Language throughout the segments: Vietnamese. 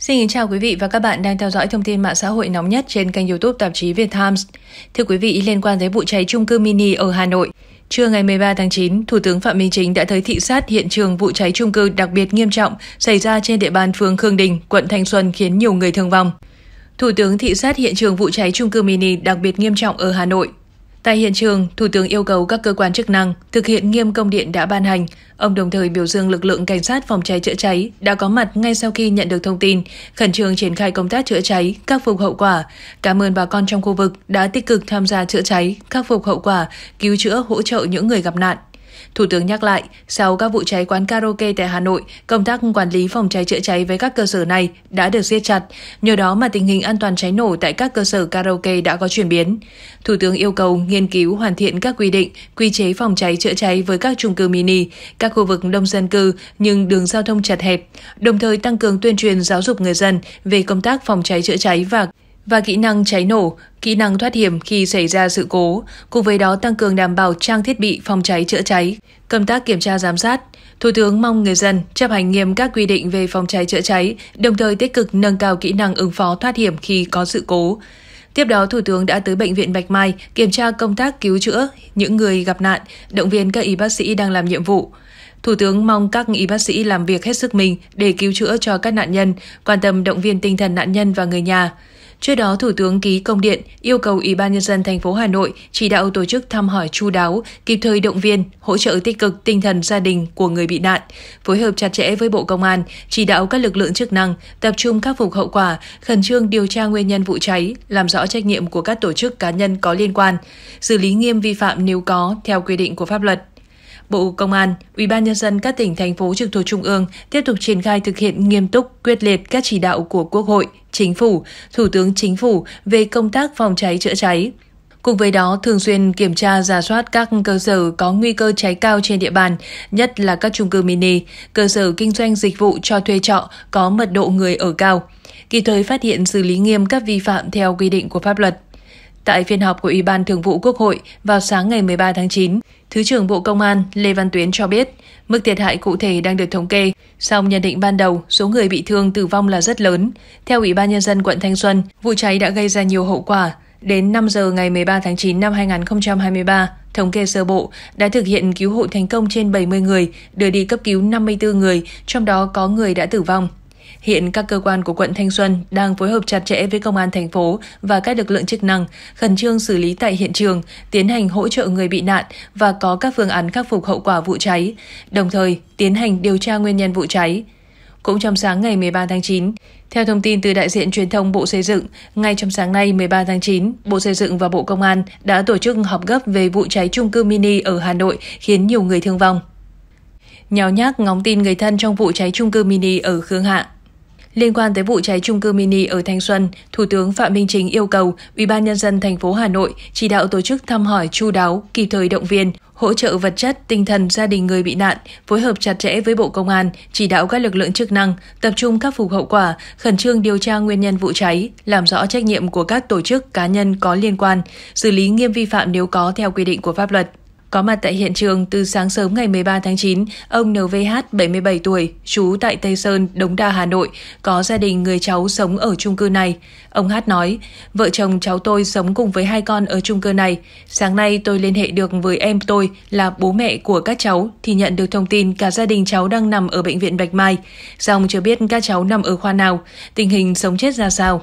Xin chào quý vị và các bạn đang theo dõi thông tin mạng xã hội nóng nhất trên kênh YouTube tạp chí Việt Times. Thưa quý vị, liên quan tới vụ cháy trung cư mini ở Hà Nội, Trưa ngày 13 tháng 9, Thủ tướng Phạm Minh Chính đã tới thị sát hiện trường vụ cháy trung cư đặc biệt nghiêm trọng xảy ra trên địa bàn phường Khương Đình, quận Thanh Xuân khiến nhiều người thương vong. Thủ tướng thị sát hiện trường vụ cháy trung cư mini đặc biệt nghiêm trọng ở Hà Nội Tại hiện trường, Thủ tướng yêu cầu các cơ quan chức năng thực hiện nghiêm công điện đã ban hành. Ông đồng thời biểu dương lực lượng cảnh sát phòng cháy chữa cháy đã có mặt ngay sau khi nhận được thông tin, khẩn trương triển khai công tác chữa cháy, khắc phục hậu quả. Cảm ơn bà con trong khu vực đã tích cực tham gia chữa cháy, khắc phục hậu quả, cứu chữa hỗ trợ những người gặp nạn. Thủ tướng nhắc lại, sau các vụ cháy quán karaoke tại Hà Nội, công tác quản lý phòng cháy chữa cháy với các cơ sở này đã được siết chặt, nhờ đó mà tình hình an toàn cháy nổ tại các cơ sở karaoke đã có chuyển biến. Thủ tướng yêu cầu nghiên cứu hoàn thiện các quy định, quy chế phòng cháy chữa cháy với các chung cư mini, các khu vực đông dân cư nhưng đường giao thông chật hẹp, đồng thời tăng cường tuyên truyền giáo dục người dân về công tác phòng cháy chữa cháy và và kỹ năng cháy nổ, kỹ năng thoát hiểm khi xảy ra sự cố, cùng với đó tăng cường đảm bảo trang thiết bị phòng cháy chữa cháy, công tác kiểm tra giám sát. Thủ tướng mong người dân chấp hành nghiêm các quy định về phòng cháy chữa cháy, đồng thời tích cực nâng cao kỹ năng ứng phó thoát hiểm khi có sự cố. Tiếp đó, Thủ tướng đã tới Bệnh viện Bạch Mai kiểm tra công tác cứu chữa những người gặp nạn, động viên các y bác sĩ đang làm nhiệm vụ. Thủ tướng mong các y bác sĩ làm việc hết sức mình để cứu chữa cho các nạn nhân, quan tâm động viên tinh thần nạn nhân và người nhà. Trước đó, Thủ tướng ký công điện yêu cầu Ủy ban nhân dân thành phố Hà Nội chỉ đạo tổ chức thăm hỏi chu đáo, kịp thời động viên, hỗ trợ tích cực tinh thần gia đình của người bị nạn, phối hợp chặt chẽ với Bộ Công an, chỉ đạo các lực lượng chức năng tập trung khắc phục hậu quả, khẩn trương điều tra nguyên nhân vụ cháy, làm rõ trách nhiệm của các tổ chức cá nhân có liên quan, xử lý nghiêm vi phạm nếu có theo quy định của pháp luật. Bộ Công an, Ủy ban nhân dân các tỉnh thành phố trực thuộc trung ương tiếp tục triển khai thực hiện nghiêm túc, quyết liệt các chỉ đạo của Quốc hội, Chính phủ, Thủ tướng Chính phủ về công tác phòng cháy chữa cháy. Cùng với đó, thường xuyên kiểm tra giả soát các cơ sở có nguy cơ cháy cao trên địa bàn, nhất là các trung cư mini, cơ sở kinh doanh dịch vụ cho thuê trọ có mật độ người ở cao. Kịp thời phát hiện xử lý nghiêm các vi phạm theo quy định của pháp luật. Tại phiên họp của Ủy ban Thường vụ Quốc hội vào sáng ngày 13 tháng 9, Thứ trưởng Bộ Công an Lê Văn Tuyến cho biết, mức thiệt hại cụ thể đang được thống kê, song nhận định ban đầu số người bị thương tử vong là rất lớn. Theo Ủy ban nhân dân quận Thanh Xuân, vụ cháy đã gây ra nhiều hậu quả. Đến 5 giờ ngày 13 tháng 9 năm 2023, thống kê sơ bộ đã thực hiện cứu hộ thành công trên 70 người, đưa đi cấp cứu 54 người, trong đó có người đã tử vong. Hiện các cơ quan của quận Thanh Xuân đang phối hợp chặt chẽ với công an thành phố và các lực lượng chức năng, khẩn trương xử lý tại hiện trường, tiến hành hỗ trợ người bị nạn và có các phương án khắc phục hậu quả vụ cháy, đồng thời tiến hành điều tra nguyên nhân vụ cháy. Cũng trong sáng ngày 13 tháng 9, theo thông tin từ đại diện truyền thông Bộ Xây dựng, ngay trong sáng nay 13 tháng 9, Bộ Xây dựng và Bộ Công an đã tổ chức họp gấp về vụ cháy trung cư mini ở Hà Nội khiến nhiều người thương vong. Nhào nhác ngóng tin người thân trong vụ cháy trung cư mini ở Khương Hạ. Liên quan tới vụ cháy trung cư mini ở Thanh Xuân, Thủ tướng Phạm Minh Chính yêu cầu Ủy ban nhân dân thành phố Hà Nội chỉ đạo tổ chức thăm hỏi chu đáo, kịp thời động viên, hỗ trợ vật chất, tinh thần gia đình người bị nạn, phối hợp chặt chẽ với Bộ Công an, chỉ đạo các lực lượng chức năng tập trung khắc phục hậu quả, khẩn trương điều tra nguyên nhân vụ cháy, làm rõ trách nhiệm của các tổ chức cá nhân có liên quan, xử lý nghiêm vi phạm nếu có theo quy định của pháp luật. Có mặt tại hiện trường từ sáng sớm ngày 13 tháng 9, ông NVH 77 tuổi, trú tại Tây Sơn, Đống Đa, Hà Nội, có gia đình người cháu sống ở chung cư này. Ông Hát nói, vợ chồng cháu tôi sống cùng với hai con ở chung cư này. Sáng nay tôi liên hệ được với em tôi là bố mẹ của các cháu thì nhận được thông tin cả gia đình cháu đang nằm ở bệnh viện Bạch Mai. Dòng chưa biết các cháu nằm ở khoa nào, tình hình sống chết ra sao.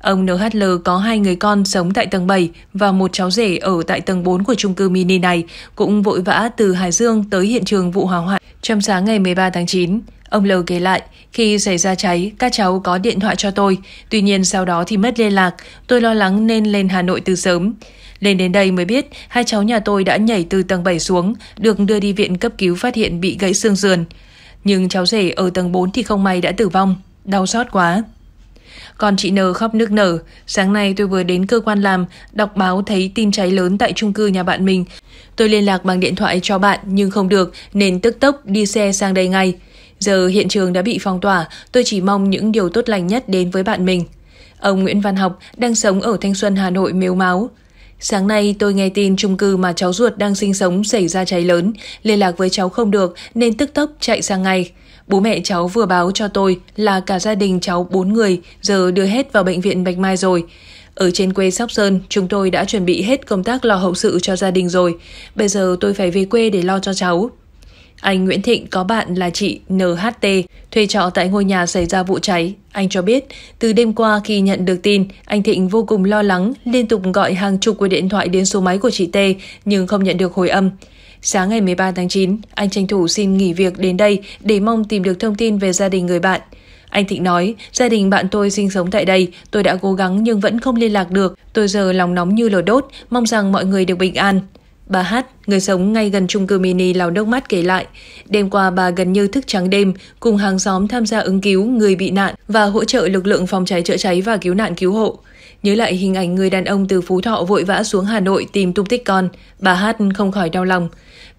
Ông NHL có hai người con sống tại tầng 7 và một cháu rể ở tại tầng 4 của chung cư mini này, cũng vội vã từ Hải Dương tới hiện trường vụ hỏa hoạn trong sáng ngày 13 tháng 9. Ông L kể lại, khi xảy ra cháy, các cháu có điện thoại cho tôi, tuy nhiên sau đó thì mất liên lạc, tôi lo lắng nên lên Hà Nội từ sớm. Lên đến đây mới biết, hai cháu nhà tôi đã nhảy từ tầng 7 xuống, được đưa đi viện cấp cứu phát hiện bị gãy xương sườn. Nhưng cháu rể ở tầng 4 thì không may đã tử vong. Đau xót quá. Còn chị N khóc nước nở, sáng nay tôi vừa đến cơ quan làm, đọc báo thấy tin cháy lớn tại chung cư nhà bạn mình. Tôi liên lạc bằng điện thoại cho bạn nhưng không được nên tức tốc đi xe sang đây ngay. Giờ hiện trường đã bị phong tỏa, tôi chỉ mong những điều tốt lành nhất đến với bạn mình. Ông Nguyễn Văn Học đang sống ở Thanh Xuân, Hà Nội mếu máu. Sáng nay tôi nghe tin chung cư mà cháu ruột đang sinh sống xảy ra cháy lớn, liên lạc với cháu không được nên tức tốc chạy sang ngay. Bố mẹ cháu vừa báo cho tôi là cả gia đình cháu 4 người giờ đưa hết vào bệnh viện Bạch Mai rồi. Ở trên quê Sóc Sơn, chúng tôi đã chuẩn bị hết công tác lo hậu sự cho gia đình rồi. Bây giờ tôi phải về quê để lo cho cháu. Anh Nguyễn Thịnh có bạn là chị NHT, thuê trọ tại ngôi nhà xảy ra vụ cháy. Anh cho biết, từ đêm qua khi nhận được tin, anh Thịnh vô cùng lo lắng, liên tục gọi hàng chục cuộc điện thoại đến số máy của chị T nhưng không nhận được hồi âm. Sáng ngày 13 tháng 9, anh tranh thủ xin nghỉ việc đến đây để mong tìm được thông tin về gia đình người bạn. Anh Thịnh nói, gia đình bạn tôi sinh sống tại đây, tôi đã cố gắng nhưng vẫn không liên lạc được. Tôi giờ lòng nóng như lửa đốt, mong rằng mọi người được bình an. Bà Hát, người sống ngay gần chung cư mini lau nước mát kể lại, đêm qua bà gần như thức trắng đêm cùng hàng xóm tham gia ứng cứu người bị nạn và hỗ trợ lực lượng phòng cháy chữa cháy và cứu nạn cứu hộ. Nhớ lại hình ảnh người đàn ông từ Phú Thọ vội vã xuống Hà Nội tìm tung tích con, bà Hát không khỏi đau lòng.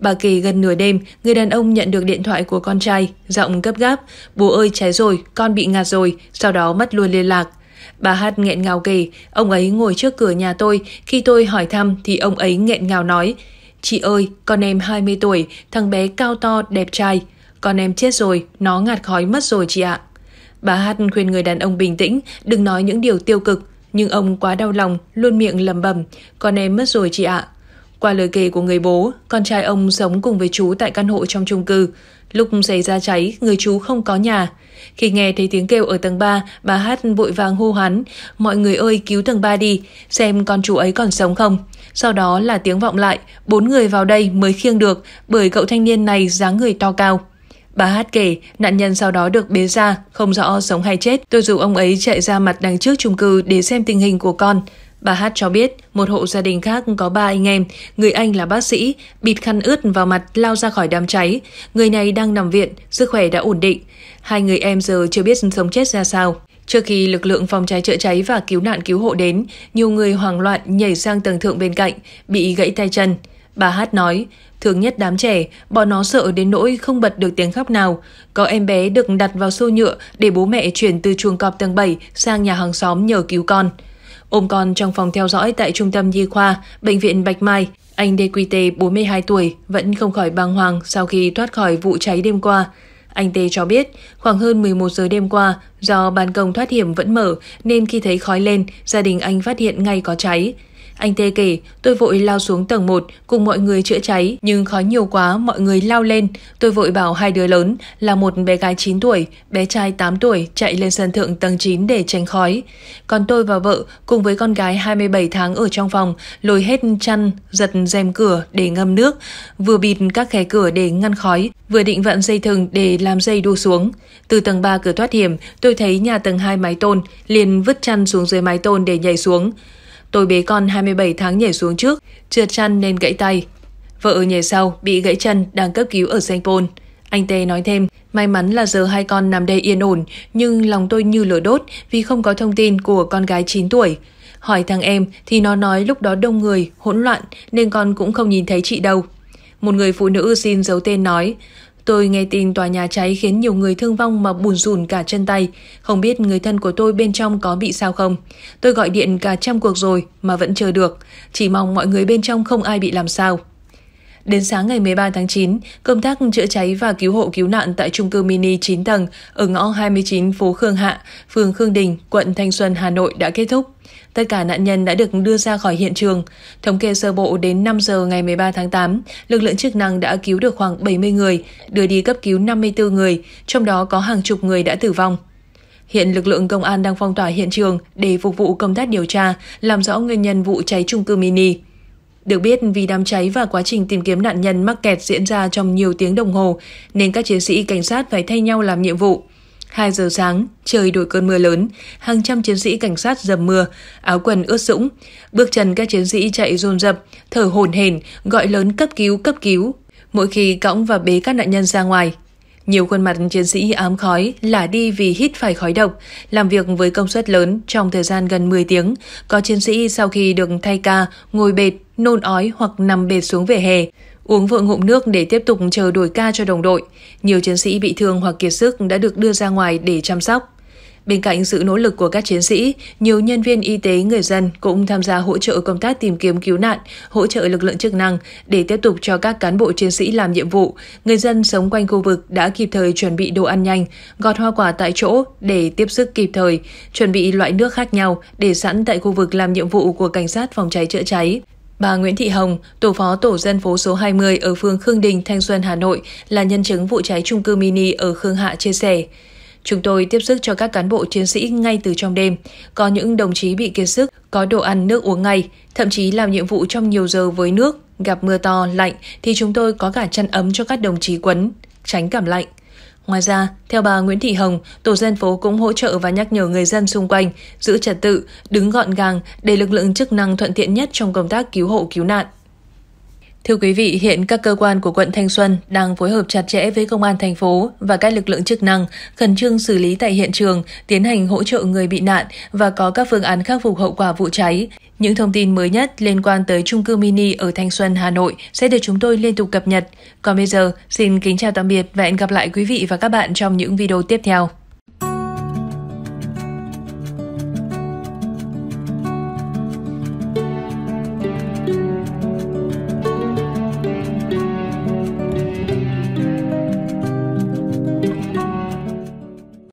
Bà kể gần nửa đêm, người đàn ông nhận được điện thoại của con trai, giọng gấp gáp, bố ơi cháy rồi, con bị ngạt rồi, sau đó mất luôn liên lạc. Bà Hát nghẹn ngào kể, ông ấy ngồi trước cửa nhà tôi, khi tôi hỏi thăm thì ông ấy nghẹn ngào nói, Chị ơi, con em 20 tuổi, thằng bé cao to, đẹp trai. Con em chết rồi, nó ngạt khói mất rồi chị ạ. Bà Hát khuyên người đàn ông bình tĩnh, đừng nói những điều tiêu cực. Nhưng ông quá đau lòng, luôn miệng lầm bầm. Con em mất rồi chị ạ, qua lời kể của người bố, con trai ông sống cùng với chú tại căn hộ trong chung cư. Lúc xảy ra cháy, người chú không có nhà. Khi nghe thấy tiếng kêu ở tầng 3, bà Hát vội vàng hô hoán, mọi người ơi cứu tầng 3 đi, xem con chú ấy còn sống không. Sau đó là tiếng vọng lại, bốn người vào đây mới khiêng được bởi cậu thanh niên này dáng người to cao. Bà Hát kể, nạn nhân sau đó được bế ra, không rõ sống hay chết. Tôi dù ông ấy chạy ra mặt đằng trước chung cư để xem tình hình của con. Bà Hát cho biết, một hộ gia đình khác có ba anh em, người anh là bác sĩ, bịt khăn ướt vào mặt lao ra khỏi đám cháy. Người này đang nằm viện, sức khỏe đã ổn định. Hai người em giờ chưa biết sống chết ra sao. Trước khi lực lượng phòng cháy chữa cháy và cứu nạn cứu hộ đến, nhiều người hoảng loạn nhảy sang tầng thượng bên cạnh, bị gãy tay chân. Bà Hát nói, thường nhất đám trẻ, bọn nó sợ đến nỗi không bật được tiếng khóc nào. Có em bé được đặt vào xô nhựa để bố mẹ chuyển từ chuồng cọp tầng 7 sang nhà hàng xóm nhờ cứu con. Ôm con trong phòng theo dõi tại Trung tâm Nhi khoa, Bệnh viện Bạch Mai, anh DQT 42 tuổi vẫn không khỏi bàng hoàng sau khi thoát khỏi vụ cháy đêm qua. Anh Tê cho biết, khoảng hơn 11 giờ đêm qua, do ban công thoát hiểm vẫn mở nên khi thấy khói lên, gia đình anh phát hiện ngay có cháy. Anh Tê kể, tôi vội lao xuống tầng 1 cùng mọi người chữa cháy, nhưng khói nhiều quá mọi người lao lên. Tôi vội bảo hai đứa lớn là một bé gái 9 tuổi, bé trai 8 tuổi chạy lên sân thượng tầng 9 để tránh khói. Còn tôi và vợ cùng với con gái 27 tháng ở trong phòng lôi hết chăn, giật rèm cửa để ngâm nước, vừa bịt các khe cửa để ngăn khói, vừa định vặn dây thừng để làm dây đu xuống. Từ tầng 3 cửa thoát hiểm, tôi thấy nhà tầng 2 mái tôn, liền vứt chăn xuống dưới mái tôn để nhảy xuống. Tôi bế con 27 tháng nhảy xuống trước, trượt chăn nên gãy tay. Vợ nhảy sau bị gãy chân đang cấp cứu ở Saint Paul. Anh Tê nói thêm, may mắn là giờ hai con nằm đây yên ổn, nhưng lòng tôi như lửa đốt vì không có thông tin của con gái 9 tuổi. Hỏi thằng em thì nó nói lúc đó đông người, hỗn loạn nên con cũng không nhìn thấy chị đâu. Một người phụ nữ xin giấu tên nói, Tôi nghe tin tòa nhà cháy khiến nhiều người thương vong mà bùn rùn cả chân tay. Không biết người thân của tôi bên trong có bị sao không. Tôi gọi điện cả trăm cuộc rồi mà vẫn chờ được. Chỉ mong mọi người bên trong không ai bị làm sao. Đến sáng ngày 13 tháng 9, công tác chữa cháy và cứu hộ cứu nạn tại trung cư mini 9 tầng ở ngõ 29 phố Khương Hạ, phường Khương Đình, quận Thanh Xuân, Hà Nội đã kết thúc. Tất cả nạn nhân đã được đưa ra khỏi hiện trường. Thống kê sơ bộ đến 5 giờ ngày 13 tháng 8, lực lượng chức năng đã cứu được khoảng 70 người, đưa đi cấp cứu 54 người, trong đó có hàng chục người đã tử vong. Hiện lực lượng công an đang phong tỏa hiện trường để phục vụ công tác điều tra, làm rõ nguyên nhân vụ cháy trung cư mini. Được biết, vì đám cháy và quá trình tìm kiếm nạn nhân mắc kẹt diễn ra trong nhiều tiếng đồng hồ, nên các chiến sĩ cảnh sát phải thay nhau làm nhiệm vụ. 2 giờ sáng, trời đổi cơn mưa lớn, hàng trăm chiến sĩ cảnh sát dầm mưa, áo quần ướt sũng. Bước chân các chiến sĩ chạy rồn rập thở hổn hển, gọi lớn cấp cứu, cấp cứu. Mỗi khi cõng và bế các nạn nhân ra ngoài, nhiều khuôn mặt chiến sĩ ám khói lả đi vì hít phải khói độc, làm việc với công suất lớn trong thời gian gần 10 tiếng. Có chiến sĩ sau khi được thay ca, ngồi bệt nôn ói hoặc nằm bệt xuống về hè, uống vội ngụm nước để tiếp tục chờ đổi ca cho đồng đội. Nhiều chiến sĩ bị thương hoặc kiệt sức đã được đưa ra ngoài để chăm sóc. Bên cạnh sự nỗ lực của các chiến sĩ, nhiều nhân viên y tế, người dân cũng tham gia hỗ trợ công tác tìm kiếm cứu nạn, hỗ trợ lực lượng chức năng để tiếp tục cho các cán bộ chiến sĩ làm nhiệm vụ. Người dân sống quanh khu vực đã kịp thời chuẩn bị đồ ăn nhanh, gọt hoa quả tại chỗ để tiếp sức kịp thời, chuẩn bị loại nước khác nhau để sẵn tại khu vực làm nhiệm vụ của cảnh sát phòng cháy chữa cháy. Bà Nguyễn Thị Hồng, tổ phó tổ dân phố số 20 ở phường Khương Đình, Thanh Xuân, Hà Nội là nhân chứng vụ cháy trung cư mini ở Khương Hạ chia sẻ. Chúng tôi tiếp sức cho các cán bộ chiến sĩ ngay từ trong đêm. Có những đồng chí bị kiệt sức, có đồ ăn nước uống ngay, thậm chí làm nhiệm vụ trong nhiều giờ với nước. Gặp mưa to, lạnh thì chúng tôi có cả chăn ấm cho các đồng chí quấn, tránh cảm lạnh. Ngoài ra, theo bà Nguyễn Thị Hồng, tổ dân phố cũng hỗ trợ và nhắc nhở người dân xung quanh giữ trật tự, đứng gọn gàng để lực lượng chức năng thuận tiện nhất trong công tác cứu hộ cứu nạn. Thưa quý vị, hiện các cơ quan của quận Thanh Xuân đang phối hợp chặt chẽ với công an thành phố và các lực lượng chức năng khẩn trương xử lý tại hiện trường, tiến hành hỗ trợ người bị nạn và có các phương án khắc phục hậu quả vụ cháy. Những thông tin mới nhất liên quan tới trung cư mini ở Thanh Xuân, Hà Nội sẽ được chúng tôi liên tục cập nhật. Còn bây giờ, xin kính chào tạm biệt và hẹn gặp lại quý vị và các bạn trong những video tiếp theo.